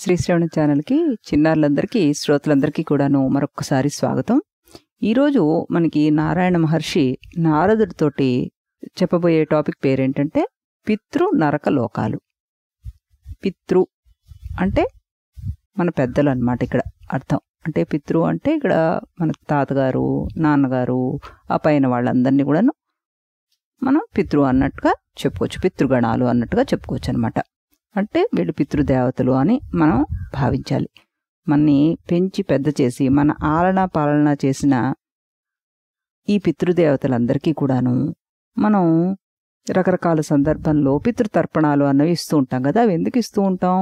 శ్రీశ్రవణ ఛానల్కి చిన్నారులందరికీ శ్రోతలందరికీ కూడాను మరొక్కసారి స్వాగతం ఈరోజు మనకి నారాయణ మహర్షి నారదుడితోటి చెప్పబోయే టాపిక్ పేరేంటంటే పితృ నరక లోకాలు పితృ అంటే మన పెద్దలు అనమాట ఇక్కడ అర్థం అంటే పితృ అంటే ఇక్కడ మన తాతగారు నాన్నగారు ఆ పైన వాళ్ళందరినీ కూడాను మనం పితృ అన్నట్టుగా చెప్పుకోవచ్చు పితృగణాలు అన్నట్టుగా చెప్పుకోవచ్చు అనమాట అంటే వీళ్ళు పితృదేవతలు అని మనం భావించాలి మనని పెంచి పెద్ద చేసి మన ఆలన పాలన చేసిన ఈ పితృదేవతలందరికీ కూడాను మనం రకరకాల సందర్భంలో పితృతర్పణాలు అన్నవి ఇస్తూ ఉంటాం కదా అవి ఎందుకు ఇస్తూ ఉంటాం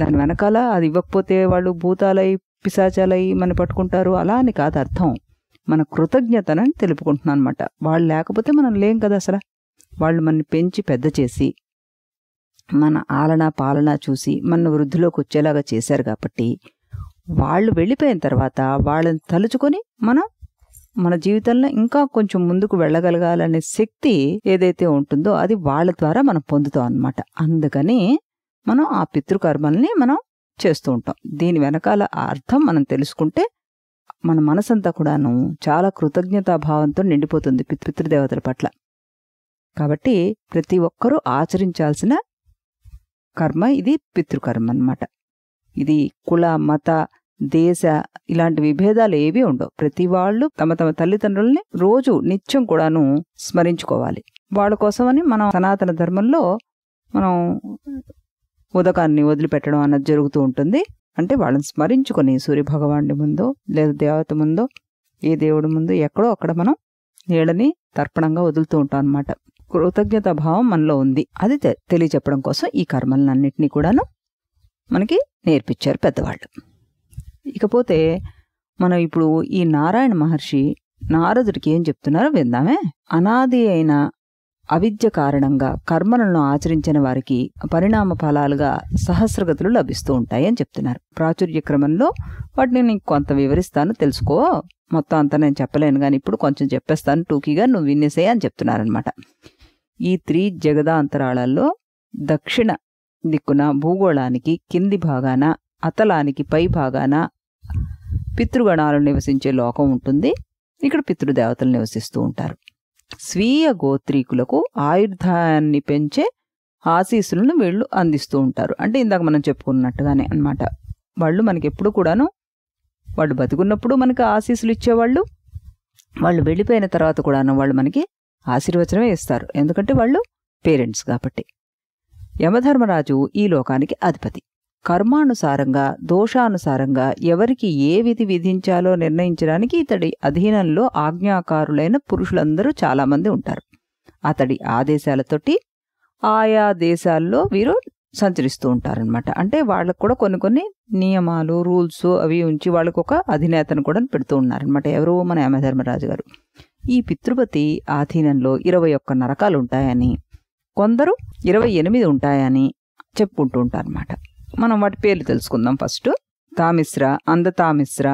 దాని వెనకాల అది ఇవ్వకపోతే వాళ్ళు భూతాలై పిశాచాలై మన పట్టుకుంటారు అలా అని కాదు అర్థం మన కృతజ్ఞతనని తెలుపుకుంటున్నాను అనమాట వాళ్ళు లేకపోతే మనం లేం కదా అసలు వాళ్ళు మనని పెంచి పెద్ద చేసి మన ఆలన పాలన చూసి మన వృద్ధిలోకి వచ్చేలాగా చేశారు కాబట్టి వాళ్ళు వెళ్ళిపోయిన తర్వాత వాళ్ళని తలుచుకొని మనం మన జీవితంలో ఇంకా కొంచెం ముందుకు వెళ్ళగలగాలనే శక్తి ఏదైతే ఉంటుందో అది వాళ్ళ ద్వారా మనం పొందుతాం అనమాట అందుకని మనం ఆ పితృకర్మల్ని మనం చేస్తూ ఉంటాం దీని వెనకాల అర్థం మనం తెలుసుకుంటే మన మనసంతా కూడాను చాలా కృతజ్ఞతాభావంతో నిండిపోతుంది పితృదేవతల పట్ల కాబట్టి ప్రతి ఒక్కరూ ఆచరించాల్సిన కర్మ ఇది పితృకర్మ అనమాట ఇది కుల మత దేశ ఇలాంటి విభేదాలు ఏవి ఉండవు ప్రతి వాళ్ళు తమ తమ తల్లిదండ్రుల్ని రోజు నిత్యం కూడాను స్మరించుకోవాలి వాళ్ళ కోసమని మనం సనాతన ధర్మంలో మనం ఉదకాన్ని వదిలిపెట్టడం అన్నది జరుగుతూ ఉంటుంది అంటే వాళ్ళని స్మరించుకొని సూర్యభగవానుడి ముందో లేదా దేవత ముందో ఏ దేవుడి ముందు ఎక్కడో అక్కడ మనం నీళ్ళని తర్పణంగా వదులుతూ ఉంటాం అనమాట కృతజ్ఞత భావం మనలో ఉంది అది తెలియచెప్పడం కోసం ఈ కర్మలన్నింటినీ కూడాను మనకి నేర్పించారు పెద్దవాళ్ళు ఇకపోతే మనం ఇప్పుడు ఈ నారాయణ మహర్షి నారదుడికి ఏం చెప్తున్నారో విందామే అనాది అయిన అవిద్య కారణంగా కర్మలను ఆచరించిన వారికి పరిణామ ఫలాలుగా సహస్రగతులు లభిస్తూ ఉంటాయి అని చెప్తున్నారు ప్రాచుర్య క్రమంలో వాటిని నీకు కొంత వివరిస్తాను తెలుసుకో మొత్తం అంతా నేను చెప్పలేను కానీ ఇప్పుడు కొంచెం చెప్పేస్తాను టూకీగా నువ్వు విన్నేసే అని చెప్తున్నారనమాట ఈ త్రీ జగదాంతరాళాల్లో దక్షిణ దిక్కున భూగోళానికి కింది భాగాన అతలానికి పై భాగాన పితృగణాలు నివసించే లోకం ఉంటుంది ఇక్కడ పితృదేవతలు నివసిస్తూ ఉంటారు స్వీయ గోత్రీకులకు ఆయుర్ధాన్ని పెంచే ఆశీస్సులను వీళ్ళు అందిస్తూ ఉంటారు అంటే ఇందాక మనం చెప్పుకున్నట్టుగానే అనమాట వాళ్ళు మనకి ఎప్పుడు కూడాను వాళ్ళు బతుకున్నప్పుడు మనకి ఆశీస్సులు ఇచ్చేవాళ్ళు వాళ్ళు వెళ్ళిపోయిన తర్వాత కూడాను వాళ్ళు మనకి ఆశీర్వచనమే ఇస్తారు ఎందుకంటే వాళ్ళు పేరెంట్స్ కాబట్టి యమధర్మరాజు ఈ లోకానికి అధిపతి కర్మానుసారంగా దోషానుసారంగా ఎవరికి ఏ విధి విధించాలో నిర్ణయించడానికి ఇతడి అధీనంలో ఆజ్ఞాకారులైన పురుషులందరూ చాలామంది ఉంటారు అతడి ఆదేశాలతోటి ఆయా దేశాల్లో వీరు సంచరిస్తూ ఉంటారనమాట అంటే వాళ్ళకు కూడా కొన్ని కొన్ని నియమాలు రూల్స్ అవి ఉంచి వాళ్ళకు ఒక అధినేతను కూడా పెడుతూ ఉన్నారనమాట ఎవరు మన యమధర్మరాజు గారు ఈ పితృపతి ఆధీనంలో ఇరవై ఒక్క నరకాలు ఉంటాయని కొందరు ఇరవై ఎనిమిది ఉంటాయని చెప్పుకుంటూ ఉంటారన్నమాట మనం వాటి పేర్లు తెలుసుకుందాం ఫస్ట్ తామిశ్ర అందతామిశ్ర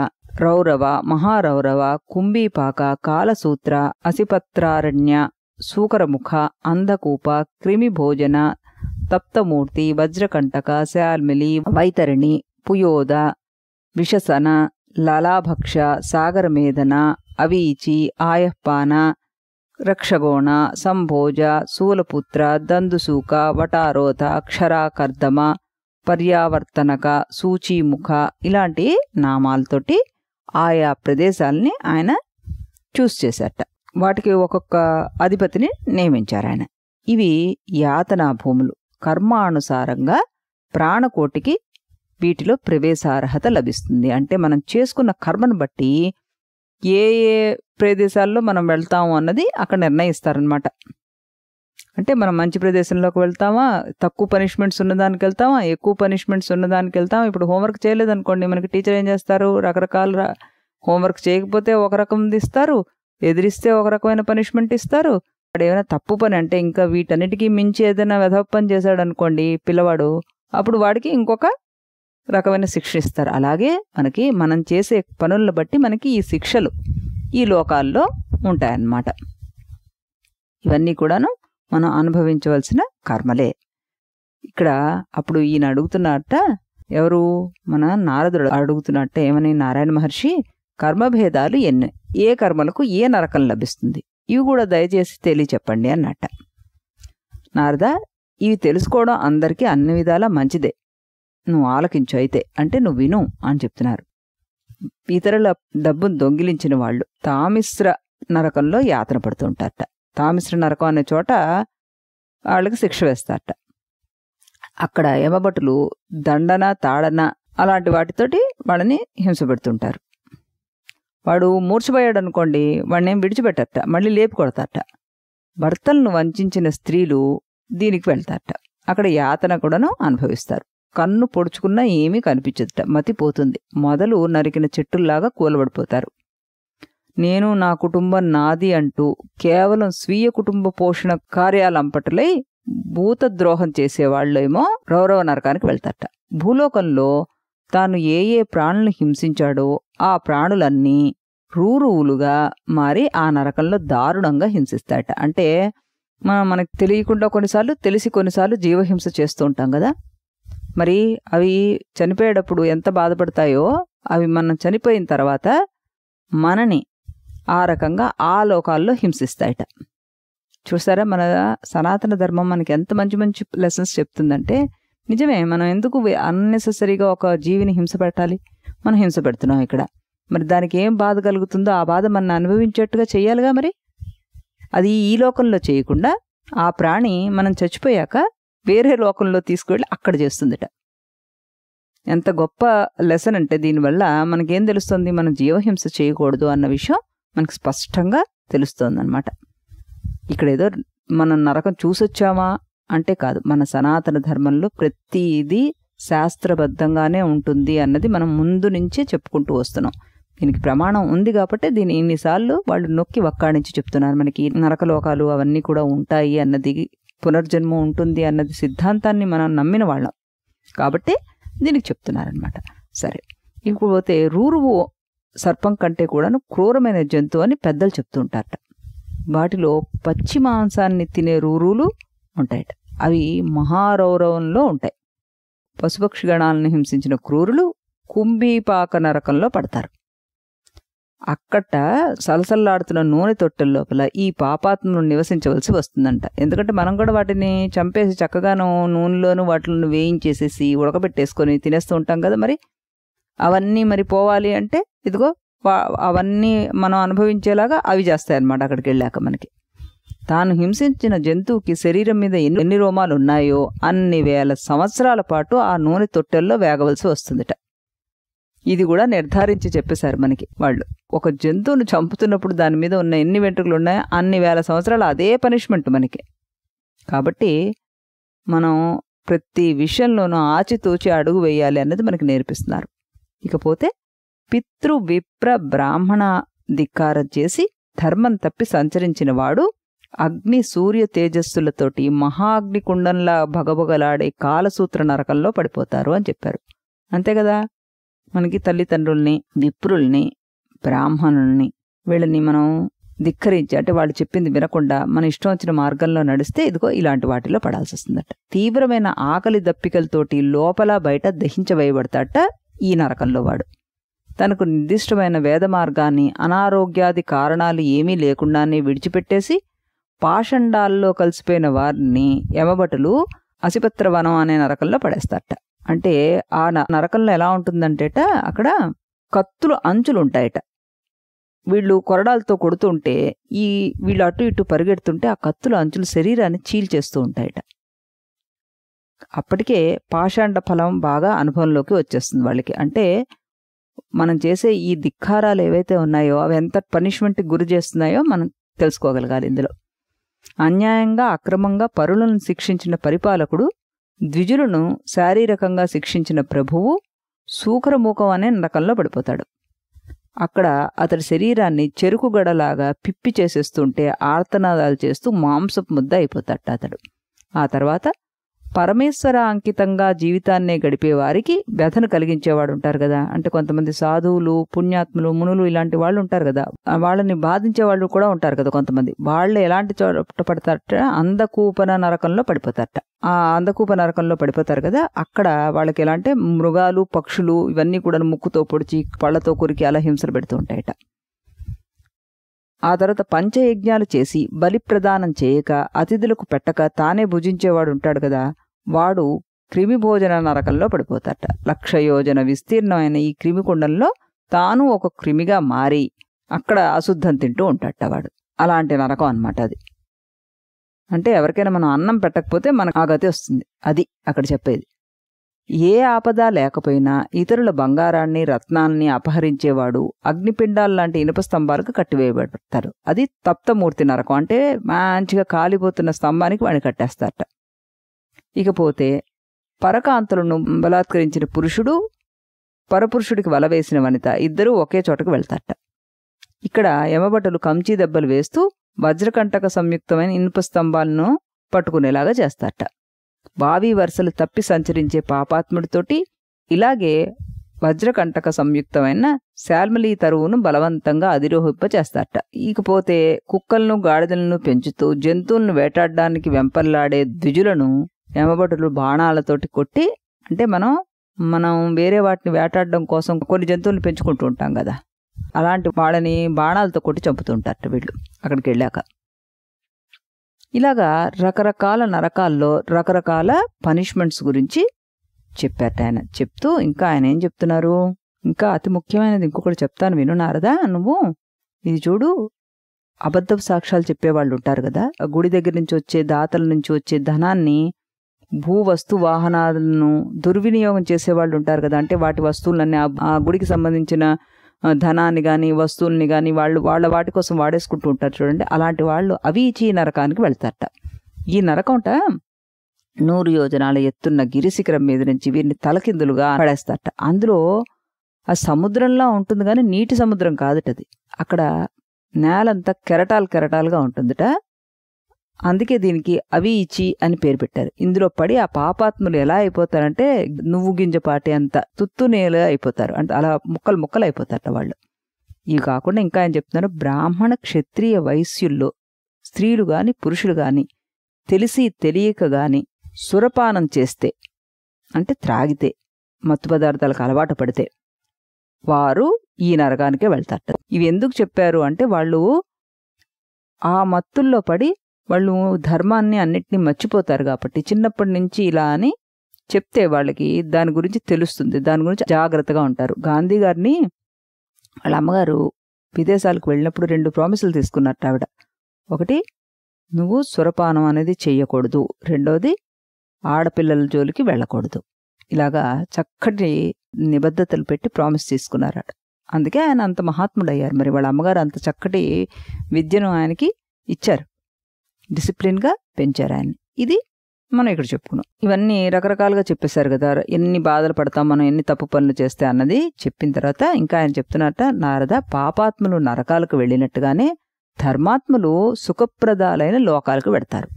రౌరవ మహారౌరవ కుంభీపాక కాలసూత్ర అసిపత్రారణ్య సూకరముఖ అంధకూప క్రిమిభోజన తప్తమూర్తి వజ్రకంటక శాల్మిలి వైతరిణి పుయోద విషసన లలాభక్ష సాగరమేదన అవీచి ಆಯಪ್ಪಾನ రక్షగోణ సంభోజ ಸೂಲಪುತ್ರ దందుసూక వటారోత అక్షరాకర్ధమ పర్యావర్తనక సూచీముఖ ఇలాంటి నామాలతోటి ఆయా ప్రదేశాలని ఆయన చూస్ చేశారట వాటికి ఒక్కొక్క అధిపతిని నియమించారు ఆయన ఇవి యాతనా భూములు కర్మానుసారంగా ప్రాణకోటికి వీటిలో ప్రవేశార్హత లభిస్తుంది అంటే మనం చేసుకున్న కర్మను బట్టి ఏ ఏ ప్రదేశాల్లో మనం వెళ్తాము అన్నది అక్కడ నిర్ణయిస్తారనమాట అంటే మనం మంచి ప్రదేశంలోకి వెళ్తామా తక్కువ పనిష్మెంట్స్ ఉన్నదానికి వెళ్తామా ఎక్కువ పనిష్మెంట్స్ ఉన్నదానికి వెళ్తామా ఇప్పుడు హోంవర్క్ చేయలేదనుకోండి మనకి టీచర్ ఏం చేస్తారు రకరకాల హోంవర్క్ చేయకపోతే ఒక రకం ఇస్తారు ఎదిరిస్తే ఒక రకమైన పనిష్మెంట్ ఇస్తారు వాడు ఏమైనా తప్పు పని అంటే ఇంకా వీటన్నిటికీ మించి ఏదైనా వెధవ పని చేశాడు అనుకోండి పిల్లవాడు అప్పుడు వాడికి ఇంకొక రకమైన శిక్ష ఇస్తారు అలాగే మనకి మనం చేసే పనులను బట్టి మనకి ఈ శిక్షలు ఈ లోకాల్లో ఉంటాయన్నమాట ఇవన్నీ కూడాను మనం అనుభవించవలసిన కర్మలే ఇక్కడ అప్పుడు ఈయన అడుగుతున్నట్ట ఎవరు మన నారదుడు అడుగుతున్నట్ట ఏమని నారాయణ మహర్షి కర్మభేదాలు ఎన్ని ఏ కర్మలకు ఏ నరకం లభిస్తుంది ఇవి కూడా దయచేసి తెలియచెప్పండి అన్నట్ట నారద ఇవి తెలుసుకోవడం అందరికీ అన్ని విధాలా మంచిదే నువ్వు ఆలకించు అయితే అంటే నువ్వు విను అని చెప్తున్నారు ఇతరుల డబ్బును దొంగిలించిన వాళ్ళు తామిశ్ర నరకంలో యాతన పడుతుంటారట తామిశ్ర నరకం అనే చోట వాళ్ళకి శిక్ష వేస్తారట అక్కడ యమభటులు దండన తాడన అలాంటి వాటితోటి వాళ్ళని హింస పెడుతుంటారు వాడు మూర్చిపోయాడు అనుకోండి వాడిని ఏం విడిచిపెట్టట మళ్ళీ లేపు కొడతారట భర్తలను వంచిన స్త్రీలు దీనికి వెళ్తారట అక్కడ యాతన కూడాను అనుభవిస్తారు కన్ను పొడుచుకున్నా ఏమీ కనిపించదుట మతిపోతుంది మొదలు నరికిన చెట్టుల్లాగా కూలబడిపోతారు నేను నా కుటుంబం నాది అంటూ కేవలం స్వీయ కుటుంబ పోషణ కార్యాలంపటలై భూతద్రోహం చేసేవాళ్ళేమో రౌరవ నరకానికి వెళ్తారట భూలోకంలో తాను ఏ ఏ ప్రాణులను హింసించాడో ఆ ప్రాణులన్నీ రూరువులుగా మారి ఆ నరకంలో దారుణంగా హింసిస్తాయట అంటే మనకు తెలియకుండా కొన్నిసార్లు తెలిసి కొన్నిసార్లు జీవహింస చేస్తూ ఉంటాం కదా మరి అవి చనిపోయేటప్పుడు ఎంత బాధపడతాయో అవి మనం చనిపోయిన తర్వాత మనని ఆ రకంగా ఆ లోకాల్లో హింసిస్తాయట చూసారా మన సనాతన ధర్మం మనకి ఎంత మంచి మంచి లెసన్స్ చెప్తుందంటే నిజమే మనం ఎందుకు అన్నెసెసరీగా ఒక జీవిని హింస పెట్టాలి మనం హింస పెడుతున్నాం ఇక్కడ మరి దానికి ఏం బాధ కలుగుతుందో ఆ బాధ మన అనుభవించేట్టుగా చేయాలిగా మరి అది ఈ లోకంలో చేయకుండా ఆ ప్రాణి మనం చచ్చిపోయాక వేరే లోకంలో తీసుకువెళ్ళి అక్కడ చేస్తుందిట ఎంత గొప్ప లెసన్ అంటే దీనివల్ల మనకేం తెలుస్తుంది మనం జీవహింస చేయకూడదు అన్న విషయం మనకు స్పష్టంగా తెలుస్తోందనమాట ఇక్కడ ఏదో మనం నరకం చూసొచ్చామా అంటే కాదు మన సనాతన ధర్మంలో ప్రతిదీ శాస్త్రబద్ధంగానే ఉంటుంది అన్నది మనం ముందు నుంచే చెప్పుకుంటూ వస్తున్నాం దీనికి ప్రమాణం ఉంది కాబట్టి దీన్ని ఇన్నిసార్లు వాళ్ళు నొక్కి వక్కాడించి చెప్తున్నారు మనకి నరకలోకాలు అవన్నీ కూడా ఉంటాయి అన్నది పునర్జన్మ ఉంటుంది అన్నది సిద్ధాంతాన్ని మనం నమ్మిన వాళ్ళం కాబట్టి దీనికి చెప్తున్నారనమాట సరే ఇకపోతే రూరువు సర్పం కంటే కూడాను క్రూరమైన జంతువు అని పెద్దలు చెప్తుంటారట వాటిలో పచ్చి మాంసాన్ని తినే రూరులు ఉంటాయట అవి మహారౌరవంలో ఉంటాయి పశుపక్షి గణాలను హింసించిన క్రూరులు కుంభీపాక నరకంలో పడతారు అక్కట సలసల్లాడుతున్న నూనె తొట్టెల లోపల ఈ పాపాత్మను నివసించవలసి వస్తుందంట ఎందుకంటే మనం కూడా వాటిని చంపేసి చక్కగాను నూనెలోను వాటిని వేయించేసేసి ఉడకబెట్టేసుకొని తినేస్తూ ఉంటాం కదా మరి అవన్నీ మరి పోవాలి అంటే ఇదిగో అవన్నీ మనం అనుభవించేలాగా అవి చేస్తాయన్నమాట అక్కడికి వెళ్ళాక మనకి తాను హింసించిన జంతువుకి శరీరం మీద ఎన్ని ఎన్ని రోమాలు ఉన్నాయో అన్ని వేల సంవత్సరాల పాటు ఆ నూనె తొట్టెల్లో వేగవలసి వస్తుందిట ఇది కూడా నిర్ధారించి చెప్పేశారు మనకి వాళ్ళు ఒక జంతువును చంపుతున్నప్పుడు దాని మీద ఉన్న ఎన్ని వెంట్రుకలు ఉన్నాయో అన్ని వేల సంవత్సరాలు అదే పనిష్మెంట్ మనకి కాబట్టి మనం ప్రతి విషయంలోనూ ఆచితూచి అడుగు వేయాలి అన్నది మనకి నేర్పిస్తున్నారు ఇకపోతే పితృ విప్ర బ్రాహ్మణ ధిక్కారం చేసి ధర్మం తప్పి సంచరించిన వాడు అగ్ని సూర్య తేజస్సులతోటి మహాగ్ని కుండంలా భగభగలాడే కాలసూత్ర నరకంలో పడిపోతారు అని చెప్పారు అంతే కదా మనకి తల్లిదండ్రుల్ని విప్రుల్ని బ్రాహ్మణుల్ని వీళ్ళని మనం ధిక్కరించి అంటే వాళ్ళు చెప్పింది వినకుండా మన ఇష్టం వచ్చిన మార్గంలో నడిస్తే ఇదిగో ఇలాంటి వాటిలో పడాల్సి వస్తుందట తీవ్రమైన ఆకలి దప్పికలతోటి లోపల బయట దహించవేయబడతాట ఈ నరకంలో వాడు తనకు నిర్దిష్టమైన వేద మార్గాన్ని అనారోగ్యాది కారణాలు ఏమీ లేకుండానే విడిచిపెట్టేసి పాషండాల్లో కలిసిపోయిన వారిని యమబటులు అసిపత్రవనం వనం అనే నరకంలో పడేస్తారట అంటే ఆ నరకంలో ఎలా ఉంటుందంటేట అక్కడ కత్తులు అంచులు ఉంటాయట వీళ్ళు కొరడాలతో కొడుతుంటే ఈ వీళ్ళు అటు ఇటు పరిగెడుతుంటే ఆ కత్తుల అంచులు శరీరాన్ని చీల్చేస్తూ ఉంటాయట అప్పటికే పాషాండ ఫలం బాగా అనుభవంలోకి వచ్చేస్తుంది వాళ్ళకి అంటే మనం చేసే ఈ ధిక్కారాలు ఏవైతే ఉన్నాయో అవి ఎంత పనిష్మెంట్కి గురి చేస్తున్నాయో మనం తెలుసుకోగలగాలి ఇందులో అన్యాయంగా అక్రమంగా పరులను శిక్షించిన పరిపాలకుడు ద్విజులను శారీరకంగా శిక్షించిన ప్రభువు సూకరమూకం అనే నరకంలో పడిపోతాడు అక్కడ అతడి శరీరాన్ని చెరుకుగడలాగా పిప్పి చేసేస్తుంటే ఆర్తనాదాలు చేస్తూ మాంసపు ముద్ద అయిపోతాట అతడు ఆ తర్వాత పరమేశ్వర అంకితంగా జీవితాన్నే గడిపేవారికి వ్యధను కలిగించేవాడు ఉంటారు కదా అంటే కొంతమంది సాధువులు పుణ్యాత్ములు మునులు ఇలాంటి వాళ్ళు ఉంటారు కదా వాళ్ళని బాధించే వాళ్ళు కూడా ఉంటారు కదా కొంతమంది వాళ్ళు ఎలాంటి చోట పడతారట అందకూపన నరకంలో పడిపోతారట ఆ అందకూప నరకంలో పడిపోతారు కదా అక్కడ వాళ్ళకి ఎలా అంటే మృగాలు పక్షులు ఇవన్నీ కూడా ముక్కుతో పొడిచి పళ్ళతో కొరికి అలా హింసలు పెడుతూ ఉంటాయట ఆ తర్వాత పంచయజ్ఞాలు చేసి బలి ప్రదానం చేయక అతిథులకు పెట్టక తానే భుజించేవాడు ఉంటాడు కదా వాడు క్రిమిభోజన నరకంలో పడిపోతాట లక్షయోజన విస్తీర్ణమైన ఈ క్రిమికుండంలో తాను ఒక క్రిమిగా మారి అక్కడ అశుద్ధం తింటూ ఉంటాడట వాడు అలాంటి నరకం అనమాట అది అంటే ఎవరికైనా మనం అన్నం పెట్టకపోతే మనకు ఆ గతి వస్తుంది అది అక్కడ చెప్పేది ఏ ఆపద లేకపోయినా ఇతరుల బంగారాన్ని రత్నాన్ని అపహరించేవాడు అగ్నిపిండాలు లాంటి ఇనుప స్తంభాలకు కట్టివేయబడతారు అది తప్తమూర్తి నరకం అంటే మంచిగా కాలిపోతున్న స్తంభానికి వాడిని కట్టేస్తారట ఇకపోతే పరకాంతులను బలాత్కరించిన పురుషుడు పరపురుషుడికి వల వేసిన వనిత ఇద్దరూ ఒకే చోటకు వెళ్తారట ఇక్కడ యమబట్టలు కంచి దెబ్బలు వేస్తూ వజ్రకంటక సంయుక్తమైన ఇనుప స్తంభాలను పట్టుకునేలాగా చేస్తారట బావి వరుసలు తప్పి సంచరించే పాపాత్ముడితోటి ఇలాగే వజ్రకంటక సంయుక్తమైన శాల్మలీ తరువును బలవంతంగా అధిరోహింప చేస్తాట ఇకపోతే కుక్కలను గాడిదలను పెంచుతూ జంతువులను వేటాడడానికి వెంపల్లాడే ద్విజులను వెంబబడులు బాణాలతోటి కొట్టి అంటే మనం మనం వేరే వాటిని వేటాడడం కోసం కొన్ని జంతువులను పెంచుకుంటూ ఉంటాం కదా అలాంటి వాళ్ళని బాణాలతో కొట్టి ఉంటారు వీళ్ళు అక్కడికి వెళ్ళాక ఇలాగా రకరకాల నరకాల్లో రకరకాల పనిష్మెంట్స్ గురించి చెప్పారట ఆయన చెప్తూ ఇంకా ఆయన ఏం చెప్తున్నారు ఇంకా అతి ముఖ్యమైనది ఇంకొకటి చెప్తాను వినున్నారదా నువ్వు ఇది చూడు అబద్ధపు సాక్ష్యాలు చెప్పేవాళ్ళు ఉంటారు కదా గుడి దగ్గర నుంచి వచ్చే దాతల నుంచి వచ్చే ధనాన్ని భూ వస్తు వాహనాలను దుర్వినియోగం చేసే వాళ్ళు ఉంటారు కదా అంటే వాటి వస్తువులన్నీ ఆ గుడికి సంబంధించిన ధనాన్ని కానీ వస్తువుల్ని కానీ వాళ్ళు వాళ్ళ వాటి కోసం వాడేసుకుంటూ ఉంటారు చూడండి అలాంటి వాళ్ళు ఈ నరకానికి వెళ్తారట ఈ నరకంట నూరు యోజనాల ఎత్తున్న గిరిశిఖరం మీద నుంచి వీరిని తలకిందులుగా పడేస్తారట అందులో ఆ సముద్రంలా ఉంటుంది కానీ నీటి సముద్రం కాదుటది అక్కడ నేలంతా కెరటాలు కెరటాలుగా ఉంటుందిట అందుకే దీనికి అవి ఇచ్చి అని పేరు పెట్టారు ఇందులో పడి ఆ పాపాత్ములు ఎలా అయిపోతారంటే నువ్వు గింజ పాటి అంత తుత్తు నేల అయిపోతారు అంటే అలా ముక్కలు ముక్కలు అయిపోతారట వాళ్ళు ఇవి కాకుండా ఇంకా ఏం చెప్తున్నారు బ్రాహ్మణ క్షత్రియ వైశ్యుల్లో స్త్రీలు గాని పురుషులు గాని తెలిసి తెలియక గాని సురపానం చేస్తే అంటే త్రాగితే మత్తు పదార్థాలకు అలవాటు పడితే వారు ఈ నరకానికే వెళ్తారట ఇవి ఎందుకు చెప్పారు అంటే వాళ్ళు ఆ మత్తుల్లో పడి వాళ్ళు ధర్మాన్ని అన్నిటినీ మర్చిపోతారు కాబట్టి చిన్నప్పటి నుంచి ఇలా అని చెప్తే వాళ్ళకి దాని గురించి తెలుస్తుంది దాని గురించి జాగ్రత్తగా ఉంటారు గాంధీ గారిని వాళ్ళ అమ్మగారు విదేశాలకు వెళ్ళినప్పుడు రెండు ప్రామిసులు తీసుకున్నట్టు ఆవిడ ఒకటి నువ్వు సురపానం అనేది చేయకూడదు రెండోది ఆడపిల్లల జోలికి వెళ్ళకూడదు ఇలాగా చక్కటి నిబద్ధతలు పెట్టి ప్రామిస్ తీసుకున్నారు అందుకే ఆయన అంత మహాత్ముడయ్యారు మరి వాళ్ళ అమ్మగారు అంత చక్కటి విద్యను ఆయనకి ఇచ్చారు డిసిప్లిన్గా పెంచారు ఆయన ఇది మనం ఇక్కడ చెప్పుకున్నాం ఇవన్నీ రకరకాలుగా చెప్పేశారు కదా ఎన్ని బాధలు పడతాం మనం ఎన్ని తప్పు పనులు చేస్తే అన్నది చెప్పిన తర్వాత ఇంకా ఆయన చెప్తున్నట్ట నారద పాపాత్ములు నరకాలకు వెళ్ళినట్టుగానే ధర్మాత్ములు సుఖప్రదాలైన లోకాలకు వెడతారు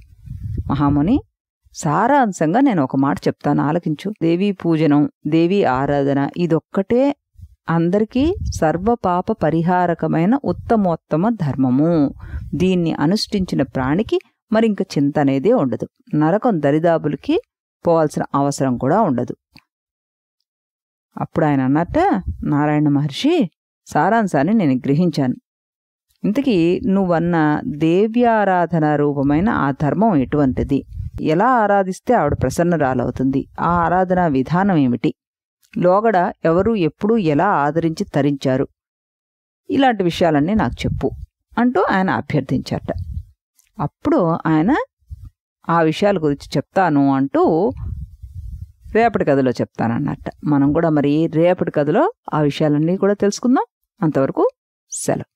మహాముని సారాంశంగా నేను ఒక మాట చెప్తాను ఆలకించు దేవీ పూజనం దేవీ ఆరాధన ఇదొక్కటే అందరికీ సర్వపాప పరిహారకమైన ఉత్తమోత్తమ ధర్మము దీన్ని అనుష్ఠించిన ప్రాణికి మరింక చింత అనేది ఉండదు నరకం దరిదాపులకి పోవాల్సిన అవసరం కూడా ఉండదు అప్పుడు ఆయన అన్నట్ట నారాయణ మహర్షి సారాంశాన్ని నేను గ్రహించాను ఇంతకీ నువ్వన్న దేవ్యారాధన రూపమైన ఆ ధర్మం ఎటువంటిది ఎలా ఆరాధిస్తే ఆవిడ ప్రసన్నరాలవుతుంది ఆ ఆరాధన విధానం ఏమిటి లోగడ ఎవరు ఎప్పుడూ ఎలా ఆదరించి తరించారు ఇలాంటి విషయాలన్నీ నాకు చెప్పు అంటూ ఆయన అభ్యర్థించారట అప్పుడు ఆయన ఆ విషయాల గురించి చెప్తాను అంటూ రేపటి కథలో చెప్తానన్నట్ట మనం కూడా మరి రేపటి కథలో ఆ విషయాలన్నీ కూడా తెలుసుకుందాం అంతవరకు సెలవు